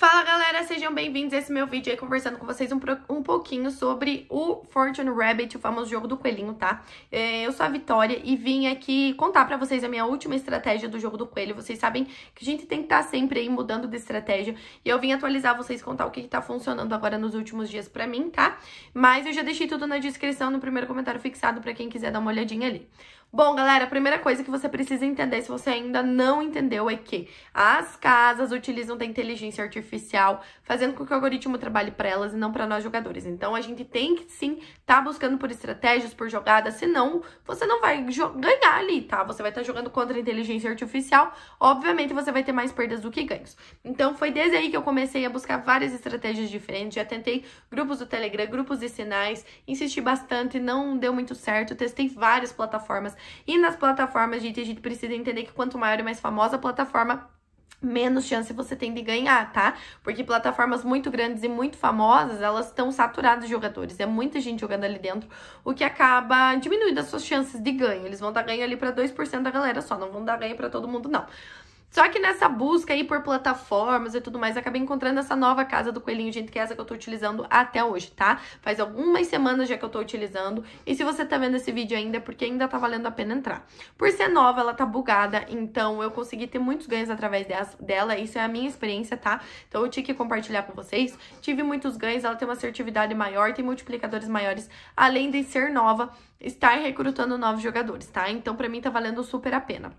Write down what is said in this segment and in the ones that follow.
Fala galera, sejam bem-vindos a esse é meu vídeo aí conversando com vocês um, um pouquinho sobre o Fortune Rabbit, o famoso jogo do coelhinho, tá? É, eu sou a Vitória e vim aqui contar pra vocês a minha última estratégia do jogo do coelho. Vocês sabem que a gente tem que estar tá sempre aí mudando de estratégia e eu vim atualizar vocês, contar o que, que tá funcionando agora nos últimos dias pra mim, tá? Mas eu já deixei tudo na descrição, no primeiro comentário fixado pra quem quiser dar uma olhadinha ali. Bom, galera, a primeira coisa que você precisa entender, se você ainda não entendeu, é que as casas utilizam da inteligência artificial artificial, fazendo com que o algoritmo trabalhe para elas e não para nós jogadores. Então a gente tem que sim estar tá buscando por estratégias, por jogadas, senão você não vai ganhar ali, tá? Você vai estar tá jogando contra a inteligência artificial, obviamente você vai ter mais perdas do que ganhos. Então foi desde aí que eu comecei a buscar várias estratégias diferentes, já tentei grupos do Telegram, grupos de sinais, insisti bastante, não deu muito certo, testei várias plataformas e nas plataformas, gente, a gente precisa entender que quanto maior e mais famosa a plataforma, menos chance você tem de ganhar, tá? Porque plataformas muito grandes e muito famosas, elas estão saturadas de jogadores. É muita gente jogando ali dentro, o que acaba diminuindo as suas chances de ganho. Eles vão dar ganho ali para 2% da galera só, não vão dar ganho para todo mundo, não. Só que nessa busca aí por plataformas e tudo mais, acabei encontrando essa nova casa do coelhinho, gente, que é essa que eu tô utilizando até hoje, tá? Faz algumas semanas já que eu tô utilizando. E se você tá vendo esse vídeo ainda, é porque ainda tá valendo a pena entrar. Por ser nova, ela tá bugada, então eu consegui ter muitos ganhos através dela. Isso é a minha experiência, tá? Então eu tinha que compartilhar com vocês. Tive muitos ganhos, ela tem uma assertividade maior, tem multiplicadores maiores, além de ser nova, estar recrutando novos jogadores, tá? Então pra mim tá valendo super a pena.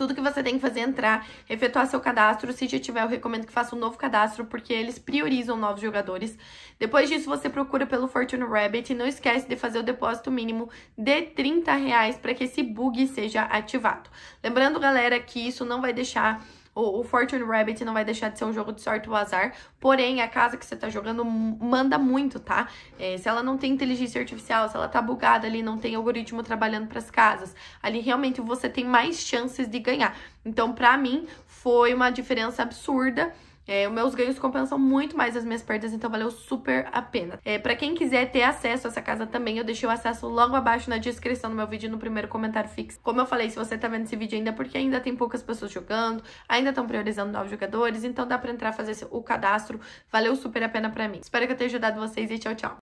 Tudo que você tem que fazer é entrar, efetuar seu cadastro. Se já tiver, eu recomendo que faça um novo cadastro, porque eles priorizam novos jogadores. Depois disso, você procura pelo Fortune Rabbit e não esquece de fazer o depósito mínimo de 30 reais para que esse bug seja ativado. Lembrando, galera, que isso não vai deixar o, o Fortune Rabbit não vai deixar de ser um jogo de sorte ou azar, porém a casa que você tá jogando manda muito, tá? É, se ela não tem inteligência artificial, se ela tá bugada ali, não tem algoritmo trabalhando para as casas, ali realmente você tem mais chances de ganhar. Então, para mim, foi uma diferença absurda. É, os meus ganhos compensam muito mais as minhas perdas, então valeu super a pena. É, para quem quiser ter acesso a essa casa também, eu deixei o acesso logo abaixo na descrição do meu vídeo, no primeiro comentário fixo. Como eu falei, se você tá vendo esse vídeo ainda, é porque ainda tem poucas pessoas jogando, ainda estão priorizando novos jogadores, então dá pra entrar fazer o cadastro. Valeu super a pena pra mim. Espero que eu tenha ajudado vocês e tchau, tchau.